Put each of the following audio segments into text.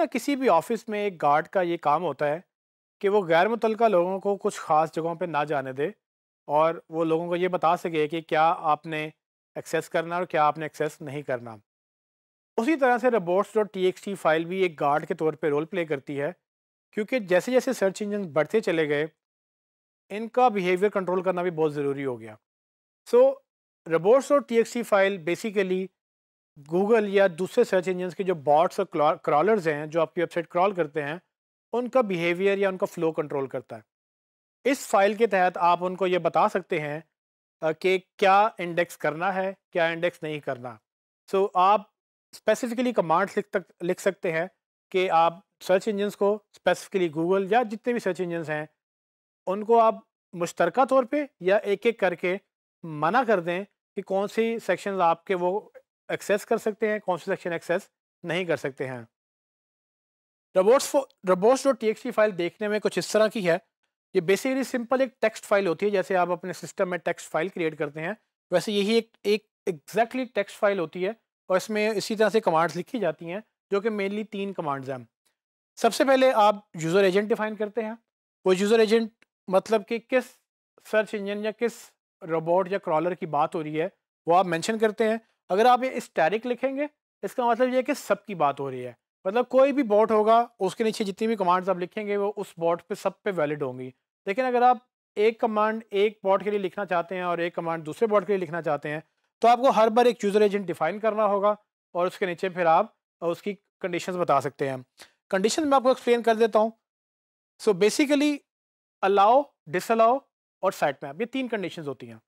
ना किसी भी ऑफिस में एक गार्ड का ये काम होता है कि वो गैर मुतल लोगों को कुछ ख़ास जगहों पे ना जाने दे और वो लोगों को ये बता सके कि क्या आपने एक्सेस करना और क्या आपने एक्सेस नहीं करना उसी तरह से रबोट्स डॉट टी फाइल भी एक गार्ड के तौर पर रोल प्ले करती है क्योंकि जैसे जैसे सर्च इंजन बढ़ते चले गए इनका बिहेवियर कंट्रोल करना भी बहुत ज़रूरी हो गया so robots dot T file basically Google या दूसरे सर्च इंजन्स के जो बॉट्स और क्रॉलर्स हैं जो आपकी वेबसाइट क्रॉल करते हैं उनका बिहेवियर या उनका फ्लो कंट्रोल करता है इस फाइल के तहत आप उनको ये बता सकते हैं कि क्या इंडेक्स करना है क्या इंडेक्स नहीं करना सो so, आप स्पेसिफिकली कमांड्स लिख तक लिख सकते हैं कि आप सर्च इंजन्स को स्पेसिफिकली गूगल या जितने भी सर्च इंजन्स हैं उनको आप मुश्तरका तौर पे या एक एक करके मना कर दें कि कौन सी सेक्शंस आपके वो एक्सेस कर सकते हैं कौन सी सेक्शन एक्सेस नहीं कर सकते हैं robots robots dot T file देखने में कुछ इस तरह की है ये बेसिकली सिंपल एक टेक्स्ट फाइल होती है जैसे आप अपने सिस्टम में टेक्स्ट फाइल क्रिएट करते हैं वैसे यही एक एक एग्जैक्टली टेक्स्ट फाइल होती है और इसमें इसी तरह से कमांड्स लिखी जाती हैं जो कि मेनली तीन कमांड्स हैं सबसे पहले आप यूज़र एजेंट डिफाइन करते हैं वो यूज़र एजेंट मतलब कि किस सर्च इंजन या किस रोबोट या क्रॉलर की बात हो रही है वो आप मैंशन करते हैं अगर आप ये स्टैरिक लिखेंगे इसका मतलब ये है कि की बात हो रही है मतलब कोई भी बॉट होगा उसके नीचे जितनी भी कमांड्स आप लिखेंगे वो उस बॉट पे सब पे वैलिड होंगी लेकिन अगर आप एक कमांड एक बॉट के लिए लिखना चाहते हैं और एक कमांड दूसरे बॉट के लिए लिखना चाहते हैं तो आपको हर बार एक यूज़र एजेंट डिफाइन करना होगा और उसके नीचे फिर आप उसकी कंडीशन बता सकते हैं कंडीशन मैं आपको एक्सप्लेन कर देता हूँ सो बेसिकली अलाओ डिसअलाओ और साइट मैप ये तीन कंडीशन होती हैं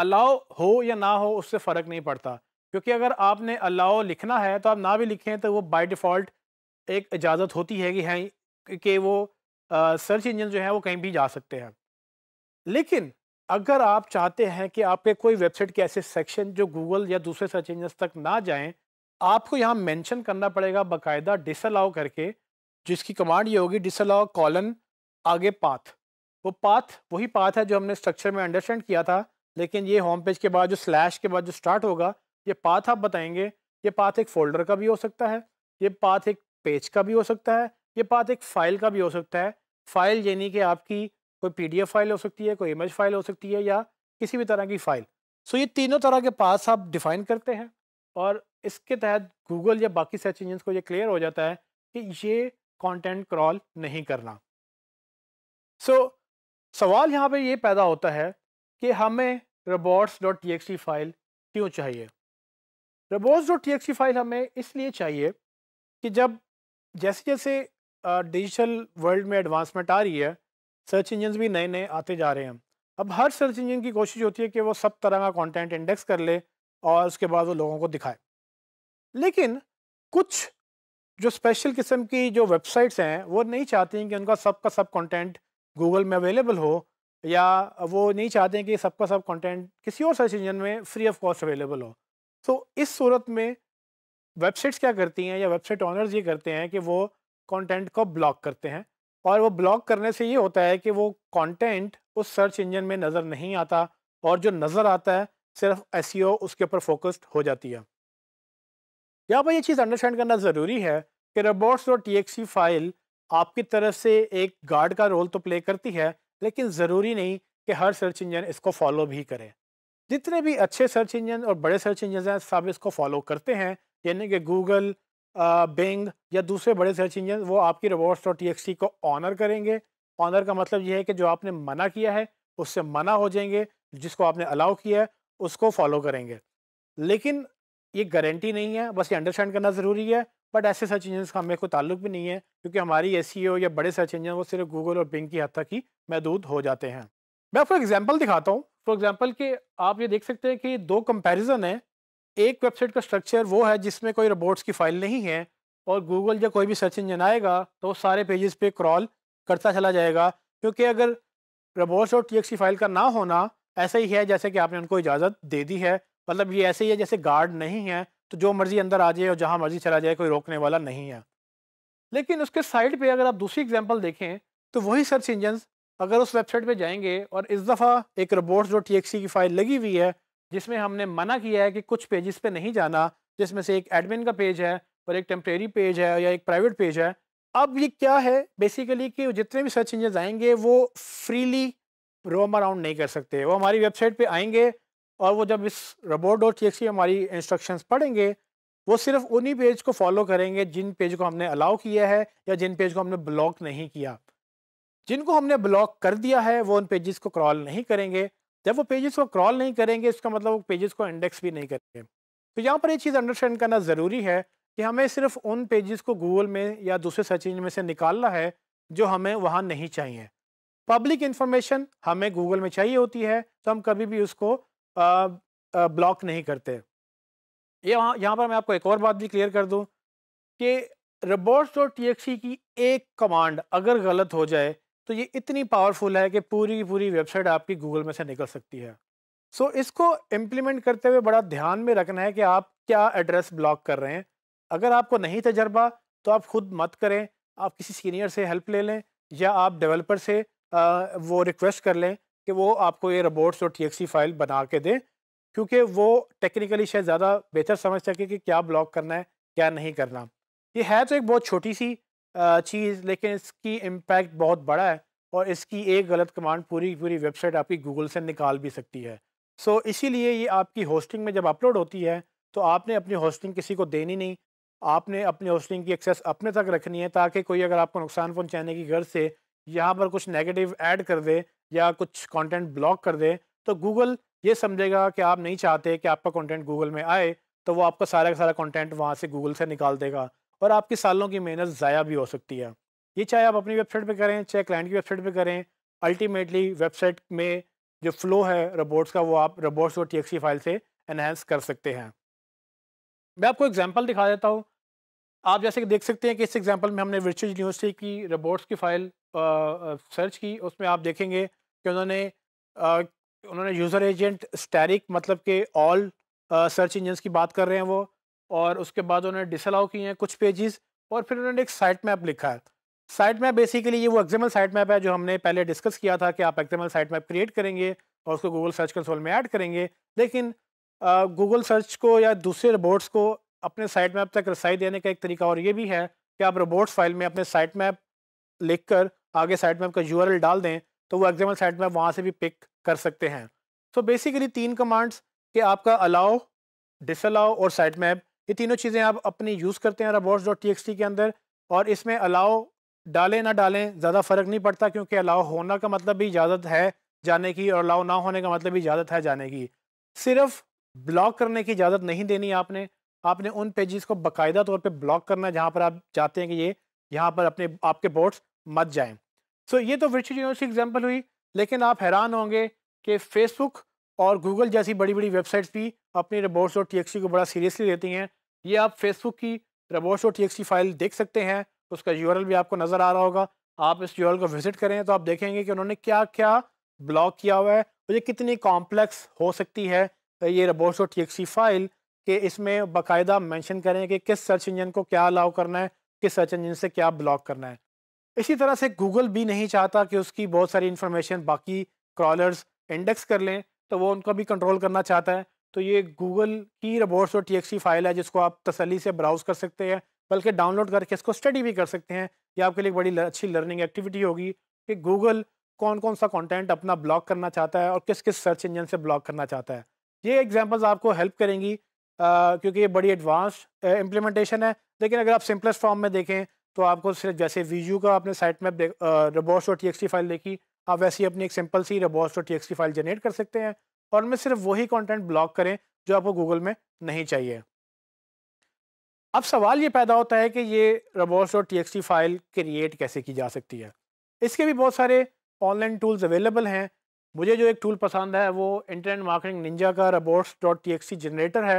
अलाउ हो या ना हो उससे फ़र्क नहीं पड़ता क्योंकि अगर आपने अलाउ लिखना है तो आप ना भी लिखें तो वो बाय डिफ़ॉल्ट एक इजाज़त होती है कि हैं कि वो सर्च इंजन जो है वो कहीं भी जा सकते हैं लेकिन अगर आप चाहते हैं कि आपके कोई वेबसाइट के ऐसे सेक्शन जो गूगल या दूसरे सर्च इंजन तक ना जाएँ आपको यहाँ मैंशन करना पड़ेगा बाकायदा डिसअलाउ करके जिसकी कमांड ये होगी डिसअलाउ कॉलन आगे पाथ वो पाथ वही पाथ है जो हमने स्ट्रक्चर में अंडरस्टैंड किया था लेकिन ये होम पेज के बाद जो स्लैश के बाद जो स्टार्ट होगा ये पाथ आप बताएंगे ये पाथ एक फ़ोल्डर का भी हो सकता है ये पाथ एक पेज का भी हो सकता है ये पाथ एक फ़ाइल का भी हो सकता है फ़ाइल यानी कि आपकी कोई पीडीएफ फाइल हो सकती है कोई इमेज फाइल हो सकती है या किसी भी तरह की फ़ाइल सो ये तीनों तरह के पास आप डिफ़ाइन करते हैं और इसके तहत गूगल या बाकी सर्च इंजन को ये क्लियर हो जाता है कि ये कंटेंट क्रॉल नहीं करना सो so, सवाल यहाँ पे ये पैदा होता है कि हमें रबोट्स डॉट टी फाइल क्यों चाहिए रबोट्स टी फाइल हमें इसलिए चाहिए कि जब जैसे जैसे डिजिटल वर्ल्ड में एडवांसमेंट आ रही है सर्च इंजन भी नए नए आते जा रहे हैं अब हर सर्च इंजन की कोशिश होती है कि वो सब तरह का कंटेंट इंडेक्स कर ले और उसके बाद वो लोगों को दिखाए लेकिन कुछ जो स्पेशल किस्म की जो वेबसाइट्स हैं वो नहीं चाहती हैं कि उनका सब का सब कंटेंट गूगल में अवेलेबल हो या वो नहीं चाहते कि सबका सब कंटेंट किसी और सर्च इंजन में फ्री ऑफ कॉस्ट अवेलेबल हो सो so, इस सूरत में वेबसाइट्स क्या करती हैं या वेबसाइट ऑनर्स ये करते हैं कि वो कंटेंट को ब्लॉक करते हैं और वो ब्लॉक करने से ये होता है कि वो कंटेंट उस सर्च इंजन में नज़र नहीं आता और जो नज़र आता है सिर्फ एस e उसके ऊपर फोकस्ड हो जाती है यहाँ पर ये चीज़ अंडरस्टैंड करना ज़रूरी है कि रोबोट्स और टी फाइल आपकी तरफ से एक गार्ड का रोल तो प्ले करती है लेकिन ज़रूरी नहीं कि हर सर्च इंजन इसको फॉलो भी करे जितने भी अच्छे सर्च इंजन और बड़े सर्च इंजन हैं सब इसको फॉलो करते हैं यानी कि गूगल बेंग या दूसरे बड़े सर्च इंजन वो आपकी रिवॉर्ड्स डॉट टी को ऑनर करेंगे ऑनर का मतलब ये है कि जो आपने मना किया है उससे मना हो जाएंगे जिसको आपने अलाउ किया है उसको फॉलो करेंगे लेकिन ये गारंटी नहीं है बस ये अंडरस्टैंड करना ज़रूरी है बट ऐसे सर्च इंजन का हमें कोई ताल्लुक भी नहीं है क्योंकि हमारी एस e या बड़े सर्च इंजन वो सिर्फ गूगल और बिंग की हद तक ही महदूद हो जाते हैं मैं आपको एग्जाम्पल दिखाता हूँ फॉर एग्जाम्पल कि आप ये देख सकते हैं कि दो कंपेरिजन है एक वेबसाइट का स्ट्रक्चर वो है जिसमें कोई रोबोट्स की फाइल नहीं है और गूगल जब कोई भी सर्च इंजन आएगा तो सारे पेजेस पे क्रॉल करता चला जाएगा क्योंकि अगर रोबोट्स और टी फाइल का ना होना ऐसा ही है जैसे कि आपने उनको इजाज़त दे दी है मतलब ये ऐसे ही है जैसे गार्ड नहीं है तो जो मर्जी अंदर आ जाए और जहाँ मर्जी चला जाए कोई रोकने वाला नहीं है लेकिन उसके साइड पे अगर आप दूसरी एग्जांपल देखें तो वही सर्च इंजन अगर उस वेबसाइट पे जाएंगे और इस दफ़ा एक रोबोट्स टी की फ़ाइल लगी हुई है जिसमें हमने मना किया है कि कुछ पेजेस पे नहीं जाना जिसमें से एक एडमिन का पेज है और एक टेम्प्रेरी पेज है या एक प्राइवेट पेज है अब ये क्या है बेसिकली कि जितने भी सर्च इंजन आएंगे वो फ्रीली रोम अराउंड नहीं कर सकते वो हमारी वेबसाइट पर आएंगे और वो जब इस रबोट डॉट टी हमारी इंस्ट्रक्शंस पढ़ेंगे वो सिर्फ उन्हीं पेज को फॉलो करेंगे जिन पेज को हमने अलाउ किया है या जिन पेज को हमने ब्लॉक नहीं किया जिनको हमने ब्लॉक कर दिया है वो उन पेजेस को क्रॉल नहीं करेंगे जब वो पेजेस को क्रॉल नहीं करेंगे इसका मतलब वो पेजेस को इंडेक्स भी नहीं करेंगे तो यहाँ पर ये चीज़ अंडरस्टैंड करना ज़रूरी है कि हमें सिर्फ उन पेजेस को गूगल में या दूसरे सर्च इंजन में से निकालना है जो हमें वहाँ नहीं चाहिए पब्लिक इन्फॉर्मेशन हमें गूगल में चाहिए होती है तो हम कभी भी उसको ब्लॉक नहीं करते ये यह यहाँ पर मैं आपको एक और बात भी क्लियर कर दूँ कि रोबोट्स और टी की एक कमांड अगर गलत हो जाए तो ये इतनी पावरफुल है कि पूरी पूरी वेबसाइट आपकी गूगल में से निकल सकती है सो so, इसको इम्प्लीमेंट करते हुए बड़ा ध्यान में रखना है कि आप क्या एड्रेस ब्लॉक कर रहे हैं अगर आपको नहीं तजर्बा तो आप खुद मत करें आप किसी सीनियर से हेल्प ले लें या आप डेवलपर से आ, वो रिक्वेस्ट कर लें कि वो आपको ये रोबोट्स और टी फाइल बना के दें क्योंकि वो टेक्निकली शायद ज़्यादा बेहतर समझ सके कि क्या ब्लॉक करना है क्या नहीं करना ये है तो एक बहुत छोटी सी चीज़ लेकिन इसकी इम्पैक्ट बहुत बड़ा है और इसकी एक गलत कमांड पूरी पूरी वेबसाइट आपकी गूगल से निकाल भी सकती है सो so, इसीलिए ये आपकी होस्टिंग में जब अपलोड होती है तो आपने अपनी होस्टिंग किसी को देनी नहीं आपने अपनी होस्टिंग की एक्सेस अपने तक रखनी है ताकि कोई अगर आपको नुकसान पहुंचाने की गर्ज से यहाँ पर कुछ नेगेटिव ऐड कर दे या कुछ कंटेंट ब्लॉक कर दे तो गूगल ये समझेगा कि आप नहीं चाहते कि आपका कंटेंट गूगल में आए तो वो आपका सारा का सारा कंटेंट वहाँ से गूगल से निकाल देगा और आपकी सालों की मेहनत ज़ाया भी हो सकती है ये चाहे आप अपनी वेबसाइट पर करें चाहे क्लाइंट की वेबसाइट पर करें अल्टीमेटली वेबसाइट में जो फ्लो है रोबोट्स का वो आप रोबोट्स और टी फाइल से इन्हेंस कर सकते हैं मैं आपको एग्जाम्पल दिखा देता हूँ आप जैसे कि देख सकते हैं कि इस एग्जाम्पल में हमने वर्चुअल यूनिवर्सिटी की रोबोट्स की फ़ाइल सर्च की उसमें आप देखेंगे कि उन्होंने उन्होंने यूज़र एजेंट स्टैरिक मतलब कि ऑल सर्च इंजन्स की बात कर रहे हैं वो और उसके बाद उन्होंने डिसअलाउ किए हैं कुछ पेजेस और फिर उन्होंने एक साइट मैप लिखा है साइट मैप बेसिकली ये वो एक्जामल साइट मैप है जो हमने पहले डिस्कस किया था कि आप एक्जामल साइट मैप क्रिएट करेंगे और उसको गूगल सर्च कंसोल में ऐड करेंगे लेकिन गूगल सर्च को या दूसरे रोबोट्स को अपने साइट मैप तक रसाई देने का एक तरीका और ये भी है कि आप रोबोट्स फाइल में अपने साइट मैप लिख कर आगे साइट मैप का यू डाल दें तो वो एग्जाम्पल साइट में वहाँ से भी पिक कर सकते हैं सो so बेसिकली तीन कमांड्स कि आपका अलाओ डिसअलाउ और साइट मैप ये तीनों चीज़ें आप अपनी यूज़ करते हैं रबोट्स डॉट टी के अंदर और इसमें अलाओ डालें ना डालें ज़्यादा फ़र्क नहीं पड़ता क्योंकि अलाउ होना का मतलब भी इजाज़त है जाने की और अलाउ ना होने का मतलब भी इजाज़त है जाने की सिर्फ ब्लॉक करने की इजाज़त नहीं देनी आपने आपने उन पेजेस को बाकायदा तौर पर ब्लॉक करना है जहाँ पर आप चाहते हैं कि ये यहाँ पर अपने आपके बोर्ड्स मत जाएँ सो so, ये तो वर्चुअल यूनिवर्सिटी एग्जाम्पल हुई लेकिन आप हैरान होंगे कि फेसबुक और गूगल जैसी बड़ी बड़ी वेबसाइट्स भी अपनी रबोट्स और टी को बड़ा सीरियसली लेती हैं ये आप फेसबुक की रबोट्स और टी फाइल देख सकते हैं उसका यू भी आपको नज़र आ रहा होगा आप इस यू को विज़िट करें तो आप देखेंगे कि उन्होंने क्या क्या ब्लॉक किया हुआ है और ये कितनी कॉम्प्लेक्स हो सकती है ये रबोट्स और टी फाइल कि इसमें बाकायदा मैंशन करें कि किस सर्च इंजन को क्या अलाउ करना है किस सर्च इंजन से क्या ब्लॉक करना है इसी तरह से गूगल भी नहीं चाहता कि उसकी बहुत सारी इन्फॉर्मेशन बाकी क्रॉलर्स इंडेक्स कर लें तो वो उनका भी कंट्रोल करना चाहता है तो ये गूगल की रोबोट्स और टी फाइल है जिसको आप तसली से ब्राउज़ कर सकते हैं बल्कि डाउनलोड करके इसको स्टडी भी कर सकते हैं ये आपके लिए बड़ी अच्छी लर्निंग एक्टिविटी होगी कि गूगल कौन कौन सा कंटेंट अपना ब्लॉक करना चाहता है और किस किस सर्च इंजन से ब्लॉक करना चाहता है ये एग्जांपल्स आपको हेल्प करेंगी क्योंकि ये बड़ी एडवांस इम्प्लीमेंटेशन है लेकिन अगर आप सिंपलेस्ट फॉर्म में देखें तो आपको सिर्फ जैसे वीजू का आपने site map robots dot T file देखी आप वैसे ही अपनी एक सिंपल सी robots dot T file generate कर सकते हैं और उनमें सिर्फ वही कंटेंट ब्लॉक करें जो आपको गूगल में नहीं चाहिए अब सवाल ये पैदा होता है कि ये robots dot T file create कैसे की जा सकती है इसके भी बहुत सारे ऑनलाइन टूल्स अवेलेबल हैं मुझे जो एक टूल पसंद है वो इंटरनेट मार्केटिंग निंजा का रबोट्स डॉट टी जनरेटर है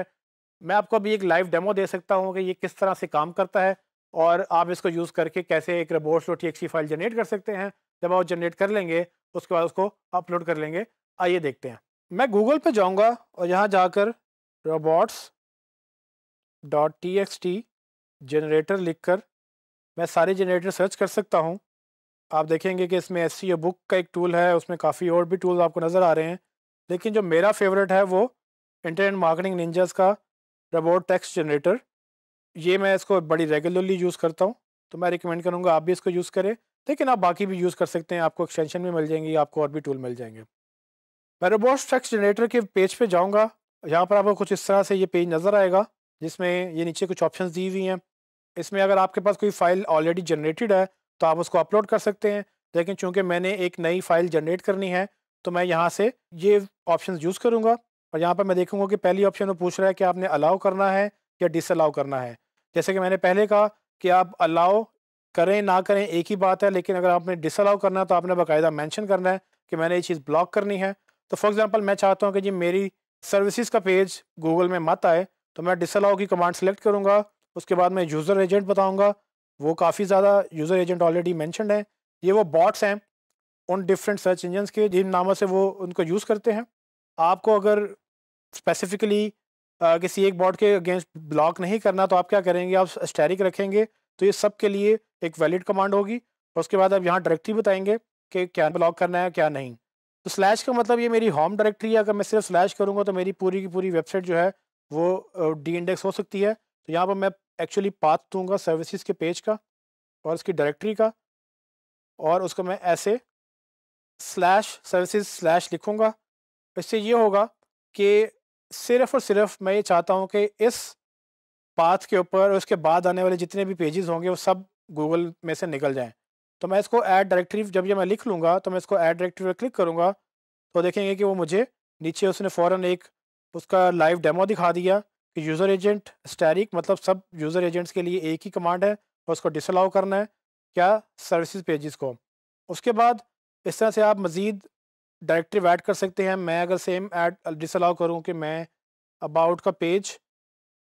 मैं आपको अभी एक लाइव डेमो दे सकता हूँ कि ये किस तरह से काम करता है और आप इसको यूज़ करके कैसे एक रोबोट लो टी फाइल जनरेट कर सकते हैं जब आप जनरेट कर लेंगे उसके बाद उसको अपलोड कर लेंगे आइए देखते हैं मैं गूगल पे जाऊंगा और यहाँ जाकर robots dot T X T generator लिख कर मैं सारे जनरेटर सर्च कर सकता हूँ आप देखेंगे कि इसमें एस सी बुक का एक टूल है उसमें काफ़ी और भी टूल्स आपको नज़र आ रहे हैं लेकिन जो मेरा फेवरेट है वो इंटरनेट मार्केटिंग निंजास का रोबोट टेक्स्ट जनरेटर ये मैं इसको बड़ी रेगुलरली यूज़ करता हूँ तो मैं रिकमेंड करूँगा आप भी इसको यूज़ करें लेकिन आप बाकी भी यूज़ कर सकते हैं आपको एक्सटेंशन भी मिल जाएंगी आपको और भी टूल मिल जाएंगे मैं रोबोट टेक्स्ट जनरेटर के पेज पे जाऊँगा यहाँ पर आपको कुछ इस तरह से ये पेज नज़र आएगा जिसमें ये नीचे कुछ ऑप्शन दी हुई हैं इसमें अगर आपके पास कोई फ़ाइल ऑलरेडी जनरेटेड है तो आप उसको अपलोड कर सकते हैं लेकिन चूंकि मैंने एक नई फ़ाइल जनरेट करनी है तो मैं यहाँ से ये ऑप्शन यूज़ करूँगा और यहाँ पर मैं देखूँगा कि पहली ऑप्शन वो पूछ रहा है कि आपने अलाउ करना है या डिसअलाउ करना है जैसे कि मैंने पहले कहा कि आप अलाउ करें ना करें एक ही बात है लेकिन अगर आपने डिसअलाउ करना है तो आपने बाकायदा मैंशन करना है कि मैंने ये चीज़ ब्लॉक करनी है तो फॉर एग्ज़ाम्पल मैं चाहता हूँ कि जी मेरी सर्विसज़ का पेज गूगल में मत आए तो मैं डिसअलाउ की कमांड सेलेक्ट करूँगा उसके बाद मैं यूज़र एजेंट बताऊँगा वो काफ़ी ज़्यादा यूज़र एजेंट ऑलरेडी मैंशनड है ये वो बॉट्स हैं उन डिफरेंट सर्च इंजन के जिन नामों से वो उनको यूज़ करते हैं आपको अगर स्पेसिफिकली किसी एक बॉर्ड के अगेंस्ट ब्लॉक नहीं करना तो आप क्या करेंगे आप स्टेरिक रखेंगे तो ये सब के लिए एक वैलिड कमांड होगी और उसके बाद आप यहाँ डायरेक्टरी बताएंगे कि क्या ब्लॉक करना है क्या नहीं तो स्लैश का मतलब ये मेरी होम डायरेक्टरी है अगर मैं सिर्फ स्लैश करूँगा तो मेरी पूरी की पूरी वेबसाइट जो है वो डी इंडेक्स हो सकती है तो यहाँ पर मैं एक्चुअली पाथ दूँगा सर्विसज़ के पेज का और उसकी डायरेक्ट्री का और उसको मैं ऐसे स्लैश सर्विसज स्लैश लिखूँगा इससे ये होगा कि सिर्फ और सिर्फ मैं ये चाहता हूँ कि इस पाथ के ऊपर उसके बाद आने वाले जितने भी पेजेस होंगे वो सब गूगल में से निकल जाएं तो मैं इसको ऐड डायरेक्टरी जब ये मैं लिख लूँगा तो मैं इसको ऐड डायरेक्टरी पर क्लिक करूँगा तो देखेंगे कि वो मुझे नीचे उसने फ़ौर एक उसका लाइव डेमो दिखा दिया कि यूज़र एजेंट स्टैरिक मतलब सब यूज़र एजेंट्स के लिए एक ही कमांड है और उसको डिसअलाउ करना है क्या सर्विस पेजेस को उसके बाद इस तरह से आप मज़ीद डायरेक्टिव ऐड कर सकते हैं मैं अगर सेम ऐड डिसअलाउ करूँ कि मैं अबाउट का page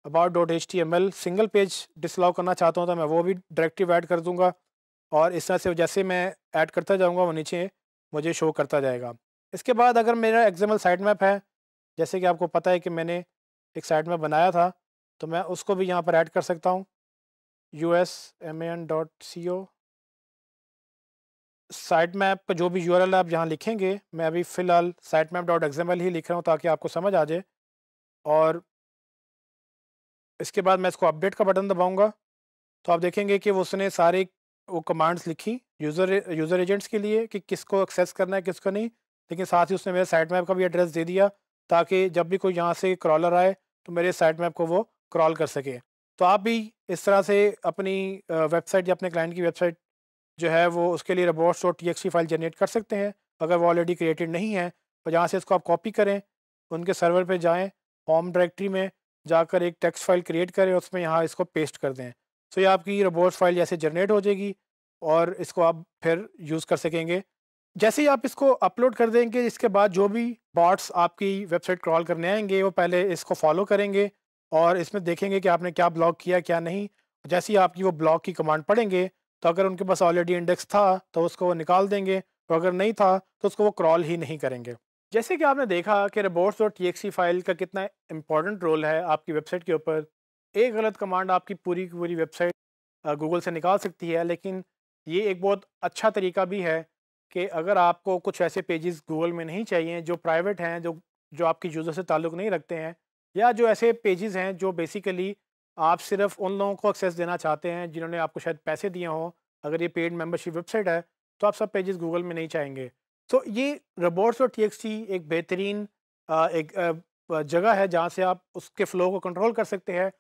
about dot H T M L single page disallow करना चाहता हूँ तो मैं वो भी डायरेक्टिव ऐड कर दूँगा और इस तरह से जैसे मैं ऐड करता जाऊँगा वो नीचे मुझे शो करता जाएगा इसके बाद अगर मेरा एग्जाम्पल साइड मैप है जैसे कि आपको पता है कि मैंने एक साइड मैप बनाया था तो मैं उसको भी यहाँ पर ऐड कर सकता हूँ U S M A N dot C O site map पर जो भी यू आप जहाँ लिखेंगे मैं अभी फ़िलहाल साइट मैप डॉट एग्जाम्पल ही लिख रहा हूँ ताकि आपको समझ आ जाए और इसके बाद मैं इसको अपडेट का बटन दबाऊँगा तो आप देखेंगे कि वो उसने सारे वो कमांड्स लिखी यूज़र यूज़र एजेंट्स के लिए कि किसको एक्सेस करना है किसको नहीं लेकिन साथ ही उसने मेरे साइट मैप का भी एड्रेस दे दिया ताकि जब भी कोई यहाँ से क्रॉलर आए तो मेरे साइट मैप को वो क्रॉल कर सके तो आप भी इस तरह से अपनी वेबसाइट या अपने क्लाइंट की वेबसाइट जो है वो उसके लिए रोबोट्स और टी फाइल जनरेट कर सकते हैं अगर वो ऑलरेडी क्रिएटेड नहीं है तो यहाँ से इसको आप कॉपी करें उनके सर्वर पे जाएं होम डायरेक्टरी में जाकर एक टेक्स्ट फाइल क्रिएट करें उसमें यहाँ इसको पेस्ट कर दें तो ये आपकी रोबोट्स फाइल जैसे जनरेट हो जाएगी और इसको आप फिर यूज़ कर सकेंगे जैसे ही आप इसको अपलोड कर देंगे इसके बाद जो भी बॉट्स आपकी वेबसाइट क्रॉल करने आएंगे वो पहले इसको फॉलो करेंगे और इसमें देखेंगे कि आपने क्या ब्लॉक किया क्या नहीं जैसे ही आपकी वो ब्लॉक की कमांड पढ़ेंगे तो अगर उनके पास ऑलरेडी इंडेक्स था तो उसको वो निकाल देंगे तो अगर नहीं था तो उसको वो क्रॉल ही नहीं करेंगे जैसे कि आपने देखा कि रिबोर्ट्स और टी फाइल का कितना इंपॉर्टेंट रोल है आपकी वेबसाइट के ऊपर एक गलत कमांड आपकी पूरी की पूरी वेबसाइट गूगल से निकाल सकती है लेकिन ये एक बहुत अच्छा तरीका भी है कि अगर आपको कुछ ऐसे पेजेस गूगल में नहीं चाहिए जो प्राइवेट हैं जो जो आपके यूज़र से ताल्लुक़ नहीं रखते हैं या जो ऐसे पेजेस हैं जो बेसिकली आप सिर्फ उन लोगों को एक्सेस देना चाहते हैं जिन्होंने आपको शायद पैसे दिए हों अगर ये पेड मेंबरशिप वेबसाइट है तो आप सब पेजेस गूगल में नहीं चाहेंगे तो ये रोबोट्स और टी एक बेहतरीन एक जगह है जहाँ से आप उसके फ़्लो को कंट्रोल कर सकते हैं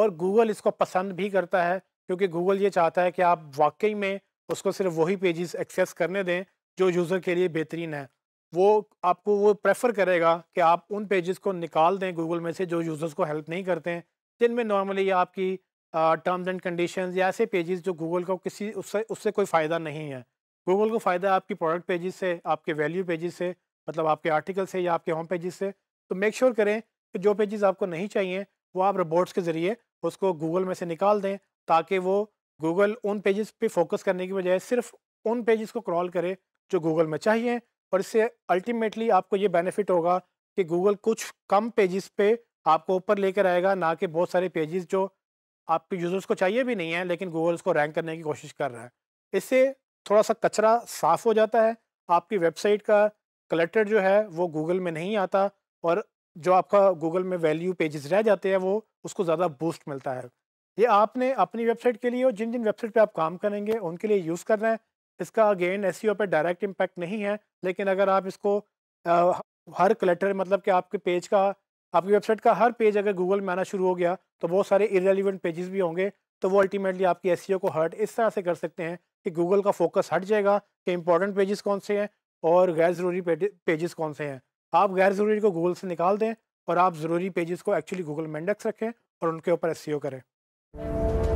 और गूगल इसको पसंद भी करता है क्योंकि गूगल ये चाहता है कि आप वाकई में उसको सिर्फ वही पेजेस एक्सेस करने दें जो यूज़र के लिए बेहतरीन है वो आपको वो प्रेफर करेगा कि आप उन पेजेस को निकाल दें गूगल में से जो यूज़र्स को हेल्प नहीं करते हैं जिनमें नॉर्मली आपकी टर्म्स एंड कंडीशंस या ऐसे पेजेस जो गूगल को किसी उससे उससे कोई फ़ायदा नहीं है गूगल को फ़ायदा आपकी प्रोडक्ट पेजेस से आपके वैल्यू पेजेस से मतलब आपके आर्टिकल से या आपके होम पेजेस से तो मेक श्योर sure करें कि जो पेजेस आपको नहीं चाहिए वो आप रोबोट्स के ज़रिए उसको गूगल में से निकाल दें ताकि वो गूगल उन पेजेस पे फोकस करने की बजाय सिर्फ उन पेजेस को क्रॉल करे जो गूगल में चाहिए और इससे अल्टीमेटली आपको ये बेनिफिट होगा कि गूगल कुछ कम पेजेस पे आपको ऊपर लेकर आएगा ना कि बहुत सारे पेजेस जो आपके यूज़र्स को चाहिए भी नहीं है लेकिन गूगल उसको रैंक करने की कोशिश कर रहा है इससे थोड़ा सा कचरा साफ़ हो जाता है आपकी वेबसाइट का कलेक्टर जो है वो गूगल में नहीं आता और जो आपका गूगल में वैल्यू पेजेस रह जाते हैं वो उसको ज़्यादा बूस्ट मिलता है ये आपने अपनी वेबसाइट के लिए और जिन जिन वेबसाइट पर आप काम करेंगे उनके लिए यूज़ कर रहे हैं इसका अगेन एस e पे डायरेक्ट इम्पैक्ट नहीं है लेकिन अगर आप इसको आ, हर कलेक्टर मतलब कि आपके पेज का आपकी वेबसाइट का हर पेज अगर गूगल में आना शुरू हो गया तो बहुत सारे इरेलीवेंट पेजेस भी होंगे तो वो अल्टीमेटली आपकी एस e को हर्ट इस तरह से कर सकते हैं कि गूगल का फोकस हट जाएगा कि इंपॉर्टेंट पेजेस कौन से हैं और गैर ज़रूरी पेजेस कौन से हैं आप गैर ज़रूरी को गूगल से निकाल दें और आप ज़रूरी पेजेस को एक्चुअली गूगल में इंडेक्स रखें और उनके ऊपर एस e करें